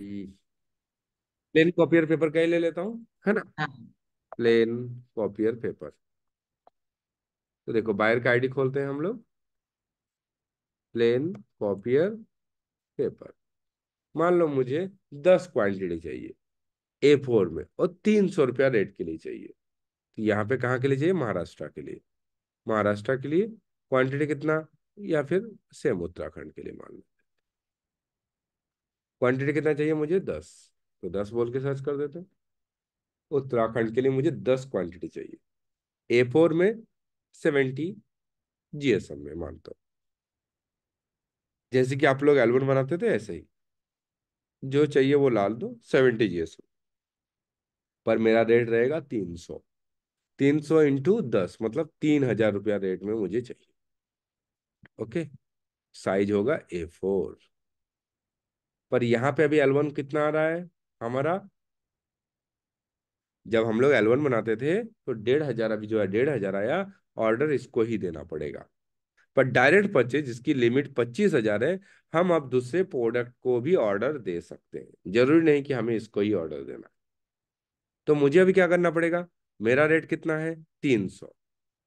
Plane copier paper का ही ले लेता हूँ है ना प्लेन कॉपियर पेपर तो देखो बायर का आईडी खोलते हैं हम लोग प्लेन कॉपियर पेपर मान लो मुझे दस क्वांटिटी चाहिए ए फोर में और तीन सौ रुपया रेट के लिए चाहिए तो यहाँ पे कहाँ के लिए चाहिए महाराष्ट्र के लिए महाराष्ट्र के लिए क्वांटिटी कितना या फिर सेम उत्तराखंड के लिए मान लो क्वांटिटी कितना चाहिए मुझे दस तो दस बोल के सर्च कर देते हैं उत्तराखंड के लिए मुझे दस क्वांटिटी चाहिए ए फोर में सेवेंटी जी एस एम में मानता हूँ जैसे कि आप लोग एल्बम बनाते थे ऐसे ही जो चाहिए वो लाल दो सेवेंटी जी एस एम पर मेरा रेट रहेगा तीन सौ तीन सौ इंटू दस मतलब तीन हजार रुपया रेट में मुझे चाहिए ओके साइज होगा ए फोर पर यहाँ पे अभी एलवन कितना आ रहा है हमारा जब हम लोग एलवन बनाते थे तो डेढ़ हजार अभी जो है डेढ़ हजार आया ऑर्डर इसको ही देना पड़ेगा पर डायरेक्ट परचेज जिसकी लिमिट पच्चीस हजार है हम अब दूसरे प्रोडक्ट को भी ऑर्डर दे सकते हैं जरूरी नहीं कि हमें इसको ही ऑर्डर देना तो मुझे अभी क्या करना पड़ेगा मेरा रेट कितना है तीन सौ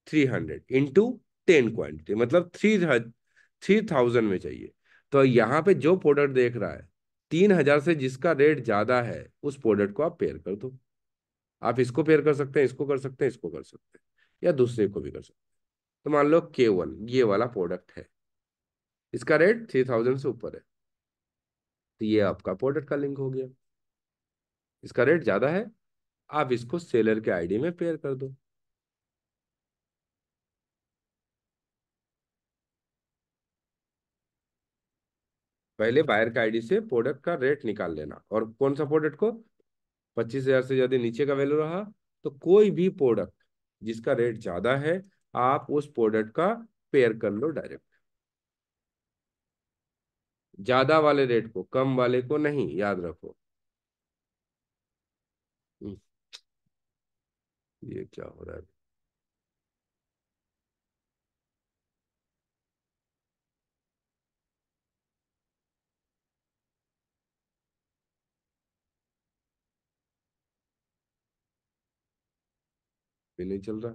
three hundred into ten quantity मतलब थ्री थ्री थाउजेंड में चाहिए तो यहाँ पे जो प्रोडक्ट देख रहा है तीन हजार से जिसका रेट ज्यादा है उस प्रोडक्ट को आप पेयर कर दो आप इसको पेयर कर सकते हैं इसको कर सकते हैं इसको कर सकते हैं या दूसरे को भी कर सकते हैं तो मान लो के वन ये वाला प्रोडक्ट है इसका रेट थ्री थाउजेंड से ऊपर है तो ये आपका प्रोडक्ट का लिंक हो गया इसका रेट ज्यादा है आप इसको सेलर के आईडी में पेयर कर दो पहले बायर का आईडी से प्रोडक्ट का रेट निकाल लेना और कौन सा प्रोडक्ट को पच्चीस हजार से ज्यादा नीचे का वैल्यू रहा तो कोई भी प्रोडक्ट जिसका रेट ज्यादा है आप उस प्रोडक्ट का पेयर कर लो डायरेक्ट ज्यादा वाले रेट को कम वाले को नहीं याद रखो हम्म। ये क्या हो रहा है पे नहीं चल रहा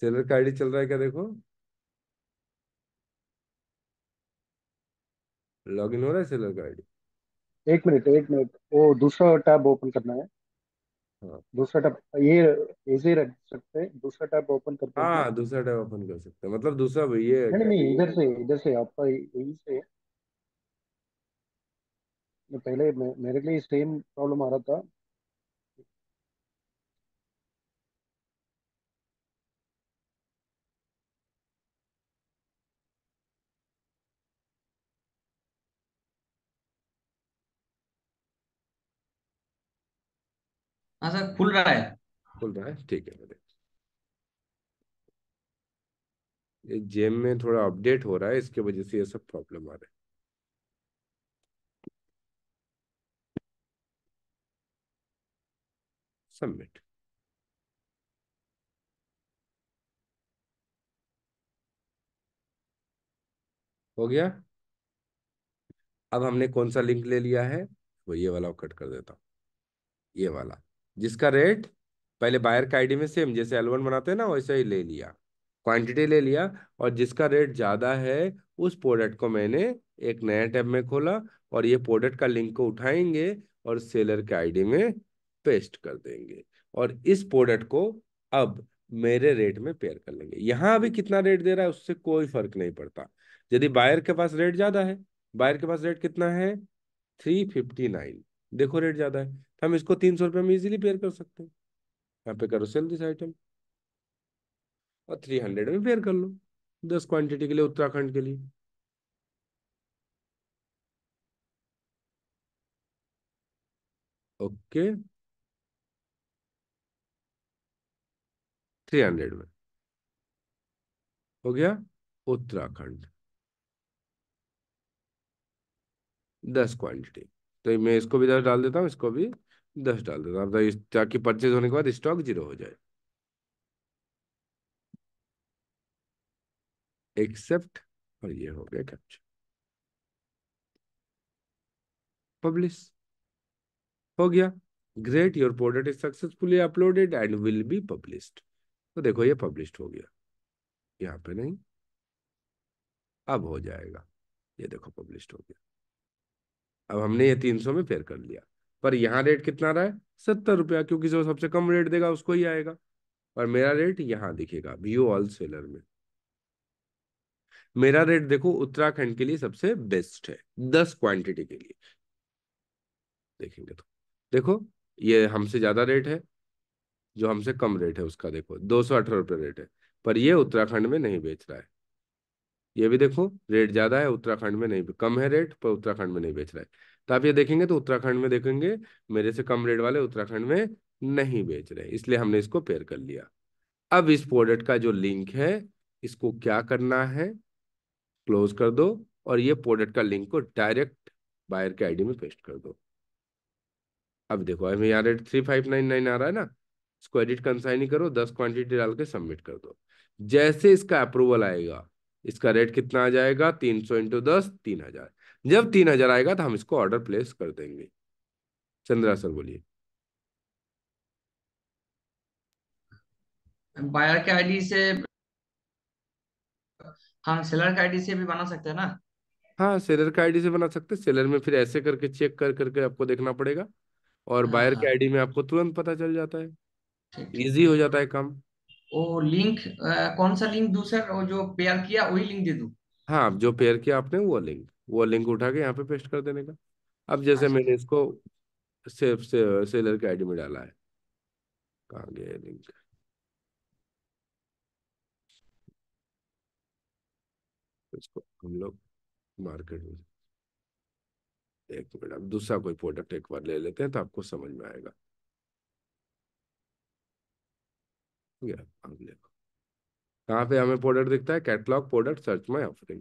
सेलर का आईडी चल रहा है क्या देखो लॉगिन हो रहा है सेलर का आईडी एक मिनट एक मिनट वो दूसरा टैब ओपन करना है हाँ। दूसरा टैब ये ऐसे ही रख सकते हैं दूसरा टैब ओपन करते हैं क्या हाँ दूसरा टैब ओपन कर सकते हैं मतलब दूसरा वो है नहीं नहीं इधर से इधर से आपका यही से पहले मे- मेरे लिए सेम प्रॉब्लम आ रहा था हाँ सर खुल रहा है खुल रहा है ठीक है ये जेम में थोड़ा अपडेट हो रहा है इसके वजह से ये सब प्रॉब्लम आ रहा है सबमिट हो गया अब हमने कौन सा लिंक ले लिया है वो ये वाला कट कर देता हूं ये वाला जिसका रेट पहले बायर का आईडी में सेम जैसे एलवन बनाते हैं ना वैसे ही ले लिया क्वांटिटी ले लिया और जिसका रेट ज़्यादा है उस प्रोडक्ट को मैंने एक नया टैब में खोला और ये प्रोडक्ट का लिंक को उठाएंगे और सेलर के आईडी में पेस्ट कर देंगे और इस प्रोडक्ट को अब मेरे रेट में पेयर कर लेंगे यहाँ अभी कितना रेट दे रहा है उससे कोई फर्क नहीं पड़ता यदि बायर के पास रेट ज़्यादा है बायर के पास रेट कितना है थ्री फिफ्टी नाइन देखो रेट ज़्यादा है तो हम इसको तीन सौ रुपये में इजीली पेयर कर सकते हैं यहाँ पे करो सेल दिस आइटम और थ्री हंड्रेड में पेयर कर लो दस क्वांटिटी के लिए उत्तराखंड के लिए ओके थ्री हंड्रेड में हो गया उत्तराखंड दस क्वांटिटी तो मैं इसको भी डाल देता हूँ इसको भी दस डाल देना आप तो ताकि परचेज होने के बाद स्टॉक जीरो हो जाए एक्सेप्ट और ये हो गया कैप्चर पब्लिश हो गया great your product is successfully uploaded and will be published तो देखो ये पब्लिश्ड हो गया यहाँ पे नहीं अब हो जाएगा ये देखो पब्लिश्ड हो गया अब हमने ये तीन सौ में फेयर कर लिया पर यहाँ रेट कितना रहा है सत्तर रुपया क्योंकि जो सबसे कम रेट देगा उसको ही आएगा और मेरा रेट यहाँ दिखेगा बीओ ऑल सेलर में मेरा रेट देखो उत्तराखंड के लिए सबसे बेस्ट है दस क्वांटिटी के लिए देखेंगे तो देखो ये हमसे ज्यादा रेट है जो हमसे कम रेट है उसका देखो दो सौ अठारह रुपये रेट है पर ये उत्तराखंड में नहीं बेच रहा है ये भी देखो रेट ज्यादा है उत्तराखंड में नहीं कम है रेट पर उत्तराखंड में नहीं बेच रहा है तो आप ये देखेंगे तो उत्तराखंड में देखेंगे मेरे से कम रेट वाले उत्तराखंड में नहीं बेच रहे इसलिए हमने इसको पेयर कर लिया अब इस प्रोडक्ट का जो लिंक है इसको क्या करना है क्लोज कर दो और ये प्रोडक्ट का लिंक को डायरेक्ट बायर के आईडी में पेस्ट कर दो अब देखो अभी यहाँ rate three five nine nine आ रहा है ना इसको एडिट कंसाइन ही करो दस क्वांटिटी डाल के सबमिट कर दो जैसे इसका अप्रूवल आएगा इसका रेट कितना आ जाएगा तीन सौ इंटू दस तीन हजार जब तीन हजार आएगा तो हम इसको ऑर्डर प्लेस कर देंगे चंद्रा सर बोलिए बायर के आईडी से हम हाँ, सेलर के आईडी से भी बना सकते हैं ना हाँ सेलर के आईडी से बना सकते हैं सेलर में फिर ऐसे करके चेक कर करके आपको देखना पड़ेगा और हाँ, बायर हाँ। के आईडी में आपको तुरंत पता चल जाता है इजी हो जाता है काम वो लिंक आ, कौन सा लिंक दूसरा जो पेयर किया वही लिंक दे दू हाँ जो पेयर किया आपने वो लिंक वो लिंक उठा के यहाँ पे पेस्ट कर देने का अब जैसे अच्छा मैंने इसको सेफ से, सेलर के आईडी में डाला है कहाँ गया लिंक इसको हम लोग मार्केट में एक मिनट अब दूसरा कोई प्रोडक्ट एक बार ले लेते हैं तो आपको समझ में आएगा या अब देखो कहाँ पे हमें प्रोडक्ट दिखता है catalogue product search my offering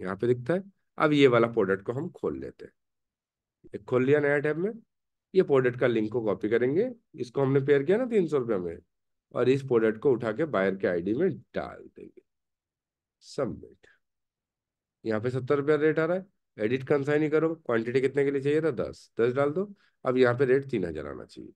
यहाँ पे दिखता है अब ये वाला प्रोडक्ट को हम खोल लेते हैं एक खोल लिया नया टैब में ये प्रोडक्ट का लिंक को कॉपी करेंगे इसको हमने पेयर किया ना तीन सौ रुपये में और इस प्रोडक्ट को उठा के बायर के आईडी में डाल देंगे सबमिट यहाँ पे सत्तर रुपया रेट आ रहा है एडिट कंसाइन ही करो क्वांटिटी कितने के लिए चाहिए था दस दस डाल दो अब यहाँ पे रेट तीन हजार आना चाहिए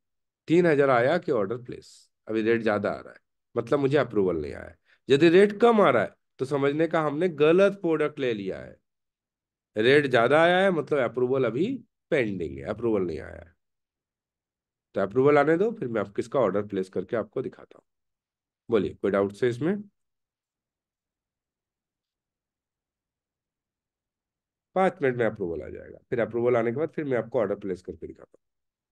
तीन हजार आया कि ऑर्डर प्लेस अभी रेट ज़्यादा आ रहा है मतलब मुझे अप्रूवल नहीं आया यदि रेट कम आ रहा है तो समझने का हमने गलत प्रोडक्ट ले लिया है रेट ज़्यादा आया है मतलब अप्रूवल अभी पेंडिंग है अप्रूवल नहीं आया है तो अप्रूवल आने दो फिर मैं आप किसका ऑर्डर प्लेस करके आपको दिखाता हूँ बोलिए कोई डाउट से इसमें पांच मिनट में अप्रूवल आ जाएगा फिर अप्रूवल आने के बाद फिर मैं आपको ऑर्डर प्लेस करके दिखाता हूँ